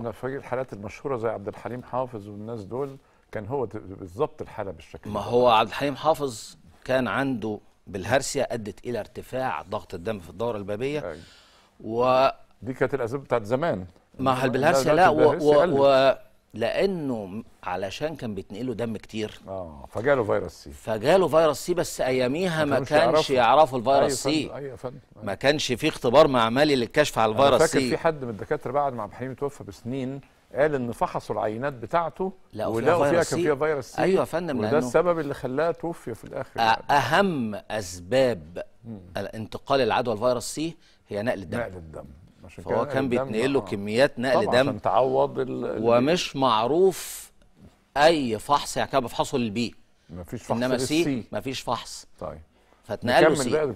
انا فاكر الحالات المشهوره زي عبد الحليم حافظ والناس دول كان هو بالظبط الحاله بالشكل ما هو عبد الحليم حافظ كان عنده بالهرسية ادت الى ارتفاع ضغط الدم في الدوره البابيه أي. و دي كانت الاسباب بتاعت زمان ما هو بالهرسيا لا, لا, لا و... و... و... لانه علشان كان بيتنقله دم كتير اه فجاله فيروس سي فجاله فيروس سي بس اياميها ما كانش يعرفه, يعرفه الفيروس سي أيوة فن. أيوة. ما كانش في اختبار معملي للكشف على الفيروس سي فاكر في حد من الدكاتره بعد ما عبد الحليم توفى بسنين قال ان فحصوا العينات بتاعته لقوا فيها فيها كان فيها فيروس سي ايوه يا فندم وده السبب اللي خلاها توفي في الاخر اهم اسباب انتقال العدوى الفيروس سي هي نقل الدم نقل الدم عشان فهو كان بيتنقل له آه. كميات نقل دم عشان تعوض ال... ومش معروف اي فحص يعني كان بيفحصوا للبي مفيش فحص انما سي مفيش فحص طيب فاتنقل له سي